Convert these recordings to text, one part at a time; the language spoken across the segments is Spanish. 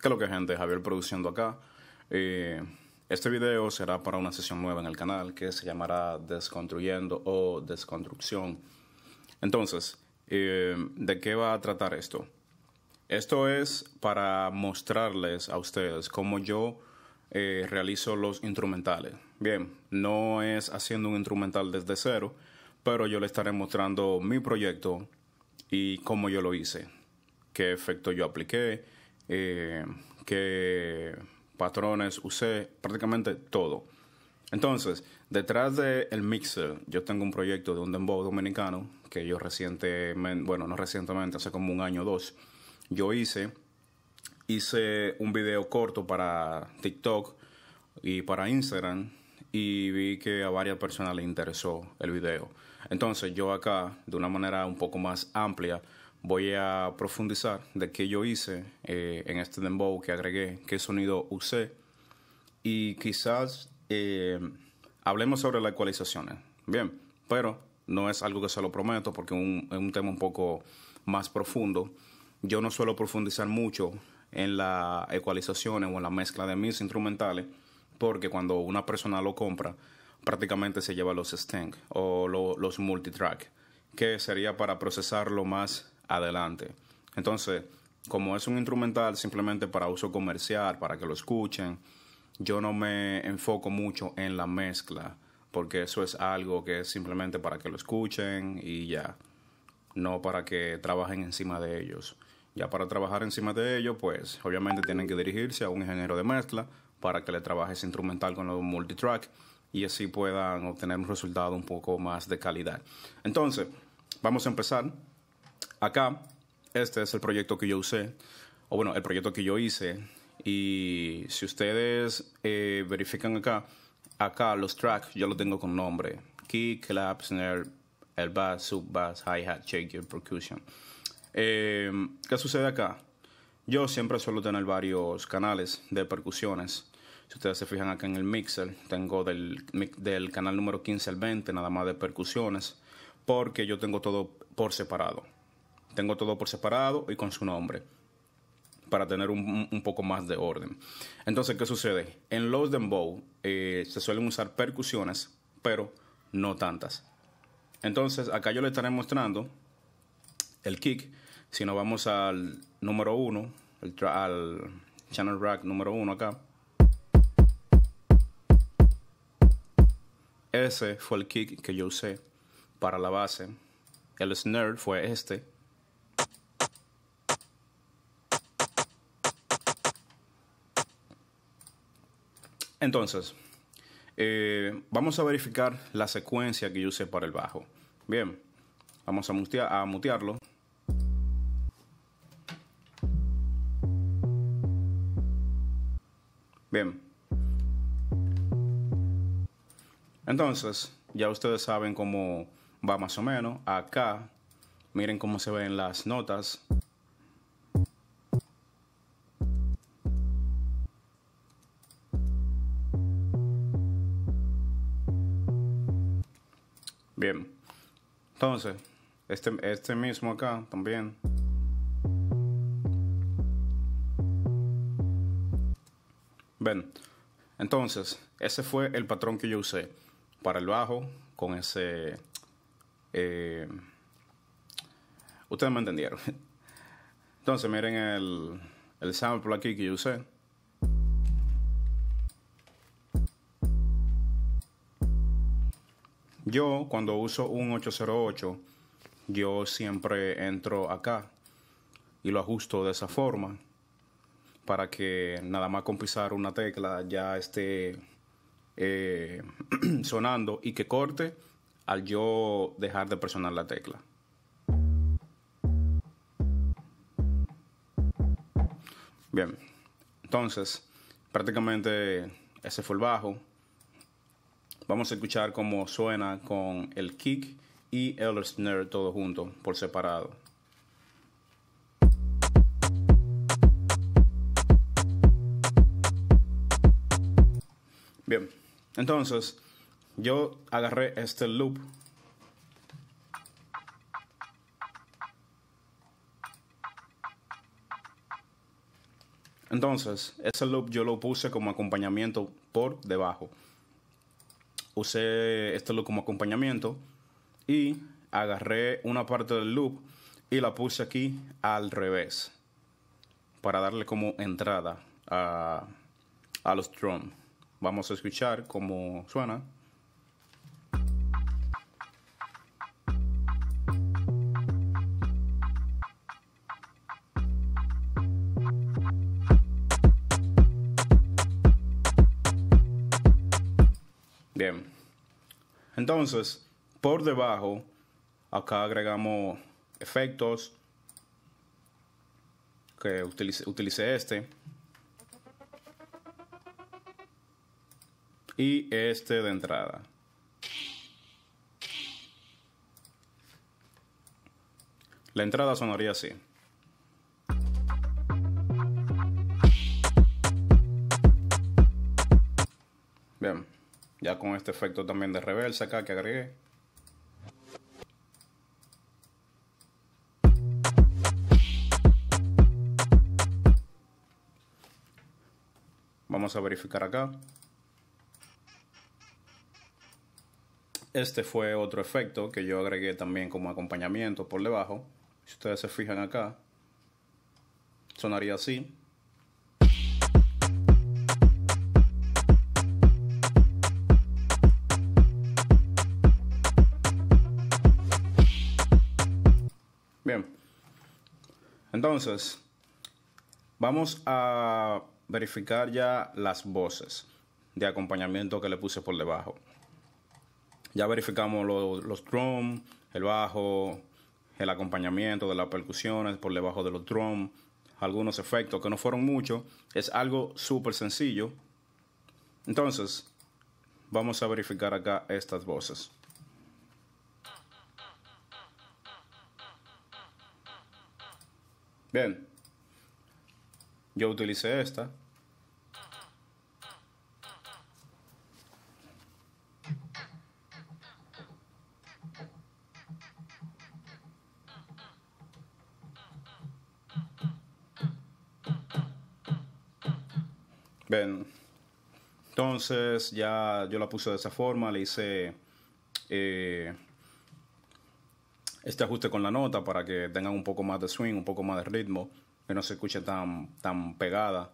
¿Qué es lo que gente? Javier produciendo acá. Eh, este video será para una sesión nueva en el canal que se llamará Desconstruyendo o Desconstrucción. Entonces, eh, ¿de qué va a tratar esto? Esto es para mostrarles a ustedes cómo yo eh, realizo los instrumentales. Bien, no es haciendo un instrumental desde cero, pero yo le estaré mostrando mi proyecto y cómo yo lo hice, qué efecto yo apliqué, eh, que patrones usé, prácticamente todo. Entonces, detrás del Mixer, yo tengo un proyecto de un dembow dominicano que yo recientemente, bueno, no recientemente, hace como un año o dos, yo hice, hice un video corto para TikTok y para Instagram y vi que a varias personas les interesó el video. Entonces yo acá, de una manera un poco más amplia, voy a profundizar de qué yo hice eh, en este dembow que agregué, qué sonido usé y quizás eh, hablemos sobre las ecualizaciones. Bien, pero no es algo que se lo prometo porque es un tema un poco más profundo. Yo no suelo profundizar mucho en las ecualizaciones o en la mezcla de mis instrumentales porque cuando una persona lo compra prácticamente se lleva los stank o los multitrack que sería para procesarlo más adelante. Entonces, como es un instrumental simplemente para uso comercial, para que lo escuchen, yo no me enfoco mucho en la mezcla, porque eso es algo que es simplemente para que lo escuchen y ya, no para que trabajen encima de ellos. Ya para trabajar encima de ellos, pues obviamente tienen que dirigirse a un ingeniero de mezcla para que le trabaje ese instrumental con los multitrack y así puedan obtener un resultado un poco más de calidad. Entonces, vamos a empezar acá, este es el proyecto que yo usé, o bueno, el proyecto que yo hice. Y si ustedes eh, verifican acá, acá los tracks yo los tengo con nombre. Kick, clap, snare, el bass, sub bass, hi-hat, shaker, percussion. Eh, ¿Qué sucede acá? Yo siempre suelo tener varios canales de percusiones. Si ustedes se fijan acá en el mixer, tengo del, del canal número 15 al 20 nada más de percusiones, porque yo tengo todo por separado. Tengo todo por separado y con su nombre para tener un, poco más de orden. Entonces, ¿qué sucede? En los dembow eh, se suelen usar percusiones, pero no tantas. Entonces, acá yo le estaré mostrando el kick. Si nos vamos al número 1, al channel rack número uno acá. Ese fue el kick que yo usé para la base. El snare fue este. Entonces, eh, vamos a verificar la secuencia que yo usé para el bajo. Bien, vamos a, a mutearlo. Bien. Entonces, ya ustedes saben cómo va más o menos. Acá, miren cómo se ven las notas. Entonces, este, este, mismo acá también. Ven, entonces, ese fue el patrón que yo usé para el bajo con ese... Eh, ustedes me entendieron. Entonces, miren el, el sample aquí que yo usé. Yo cuando uso un 808, yo siempre entro acá y lo ajusto de esa forma para que nada más con pisar una tecla ya esté eh, sonando y que corte al yo dejar de presionar la tecla. Bien, entonces prácticamente ese fue el bajo. Vamos a escuchar cómo suena con el kick y el snare todo junto, por separado. Bien, entonces yo agarré este loop Entonces, ese loop yo lo puse como acompañamiento por debajo usé este loop como acompañamiento y agarré una parte del loop y la puse aquí al revés para darle como entrada a, los drums. Vamos a escuchar cómo suena. Bien. Entonces, por debajo, acá agregamos efectos. Que utilice, este. Y este de entrada. La entrada sonaría así. Ya con este efecto también de reversa acá que agregué. Vamos a verificar acá. Este fue otro efecto que yo agregué también como acompañamiento por debajo. Si ustedes se fijan acá, sonaría así. Bien. Entonces, vamos a verificar ya las voces de acompañamiento que le puse por debajo. Ya verificamos los, drums, el bajo, el acompañamiento de las percusiones por debajo de los drums, algunos efectos que no fueron muchos. Es algo súper sencillo. Entonces, vamos a verificar acá estas voces. Bien. Yo utilicé esta. Bien. Entonces ya yo la puse de esa forma, le hice... Eh, este ajuste con la nota para que tengan un poco más de swing, un poco más de ritmo, que no se escuche tan, tan pegada.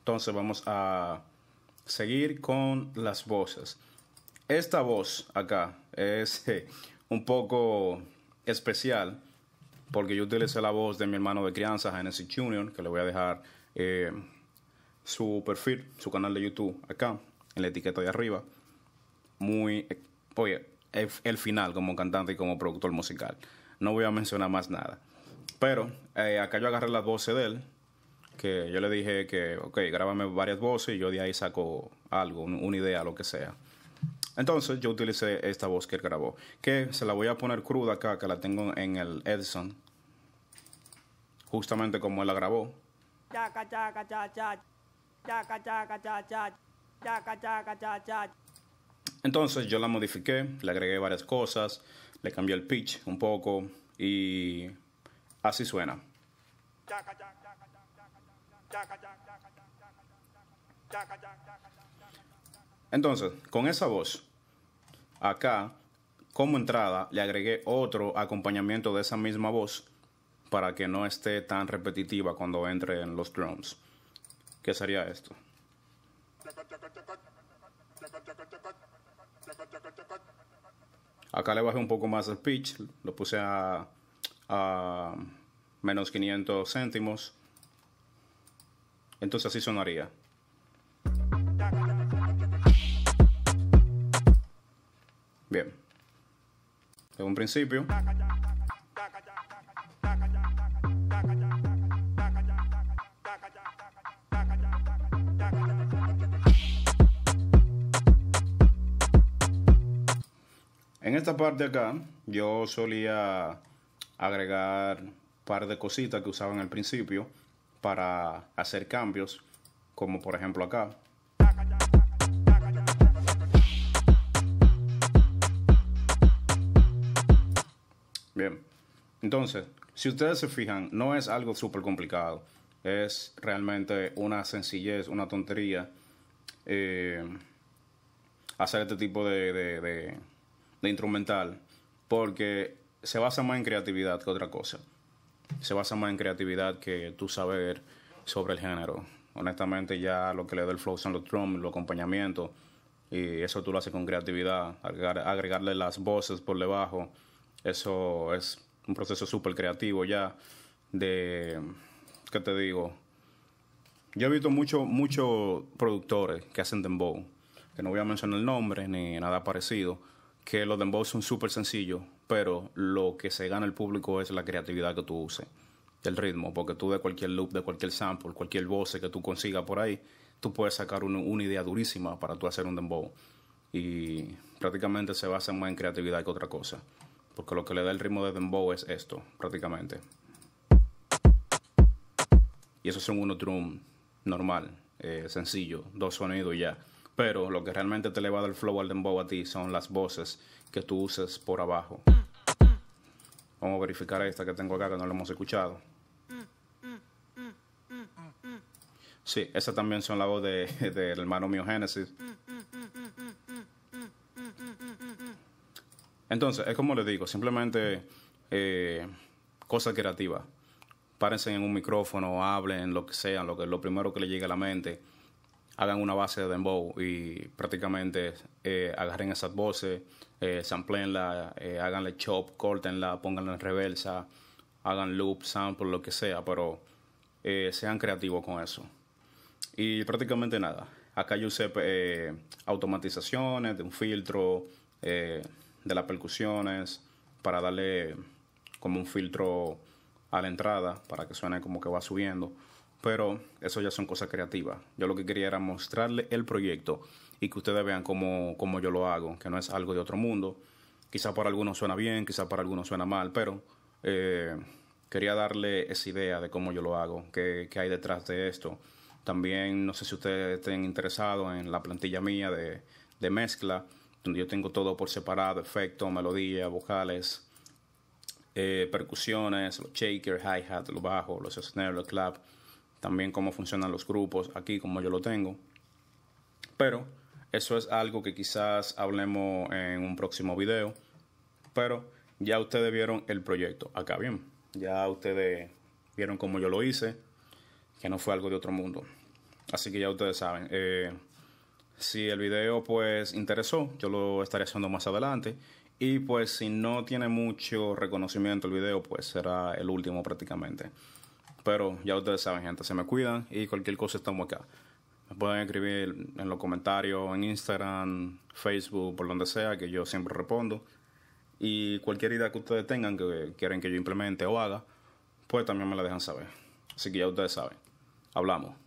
Entonces vamos a seguir con las voces. Esta voz acá es eh, un poco especial porque yo utilicé la voz de mi hermano de crianza, Genesis Jr., que le voy a dejar eh, su perfil, su canal de YouTube acá, en la etiqueta de arriba. Muy, oye, el final como cantante y como productor musical. No voy a mencionar más nada. Pero eh, acá yo agarré las voces de él, que yo le dije que, ok, grábame varias voces y yo de ahí saco algo, una idea, lo que sea. Entonces yo utilicé esta voz que él grabó, que se la voy a poner cruda acá, que la tengo en el Edison, justamente como él la grabó. Entonces yo la modifiqué, le agregué varias cosas, le cambié el pitch un poco y así suena. Entonces, con esa voz, acá como entrada le agregué otro acompañamiento de esa misma voz para que no esté tan repetitiva cuando entre en los drums. ¿Qué sería esto? Acá le bajé un poco más el pitch, lo puse a, menos 500 céntimos. Entonces así sonaría. Bien. En un principio. En esta parte acá yo solía agregar un par de cositas que usaba en el principio para hacer cambios, como por ejemplo acá. Bien, entonces, si ustedes se fijan, no es algo súper complicado, es realmente una sencillez, una tontería eh, hacer este tipo de de instrumental, porque se basa más en creatividad que otra cosa. Se basa más en creatividad que tu saber sobre el género. Honestamente, ya lo que le da el flow son los drums, los acompañamientos, y eso tú lo haces con creatividad, agregarle las voces por debajo. Eso es un proceso súper creativo ya de, ¿qué te digo? Yo he visto muchos mucho productores que hacen dembow, que no voy a mencionar el nombre ni nada parecido, que los dembow son súper sencillos, pero lo que se gana el público es la creatividad que tú uses, el ritmo, porque tú de cualquier loop, de cualquier sample, cualquier voce que tú consigas por ahí, tú puedes sacar una idea durísima para tú hacer un dembow. Y prácticamente se basa más en creatividad que otra cosa, porque lo que le da el ritmo de dembow es esto, prácticamente. Y eso son uno drum normal, eh, sencillo, dos sonidos ya pero lo que realmente te le va a flow al dembow a ti son las voces que tú uses por abajo. Vamos a verificar esta que tengo acá que no la hemos escuchado. Sí, esa también son la voz del de, hermano mío Entonces, es como les digo, simplemente eh, cosas creativas. creativa. Párense en un micrófono, hablen, lo que sea, lo, que, lo primero que le llegue a la mente hagan una base de dembow y prácticamente eh, agarren esas voces, eh, sampleenla, eh, háganle chop, cortenla, pónganla en reversa, hagan loop, sample, lo que sea, pero eh, sean creativos con eso. Y prácticamente nada. Acá yo usé automatizaciones de un filtro, de las percusiones, para darle como un filtro a la entrada, para que suene como que va subiendo pero eso ya son cosas creativas. Yo lo que quería era mostrarle el proyecto y que ustedes vean cómo, yo lo hago, que no es algo de otro mundo. Quizá para algunos suena bien, quizá para algunos suena mal, pero eh, quería darle esa idea de cómo yo lo hago, qué, hay detrás de esto. También no sé si ustedes estén interesados en la plantilla mía de, mezcla, donde yo tengo todo por separado, efecto, melodía, vocales, eh, percusiones, los shakers, hi-hat, los bajos, los snare, los claps, también cómo funcionan los grupos aquí, como yo lo tengo. Pero eso es algo que quizás hablemos en un próximo video. Pero ya ustedes vieron el proyecto. Acá bien. Ya ustedes vieron cómo yo lo hice. Que no fue algo de otro mundo. Así que ya ustedes saben. Eh, si el video pues interesó, yo lo estaré haciendo más adelante. Y pues si no tiene mucho reconocimiento el video, pues será el último prácticamente. Pero ya ustedes saben, gente, se me cuidan y cualquier cosa estamos acá. Me pueden escribir en los comentarios, en Instagram, Facebook, por donde sea, que yo siempre respondo. Y cualquier idea que ustedes tengan que quieren que yo implemente o haga, pues también me la dejan saber. Así que ya ustedes saben. Hablamos.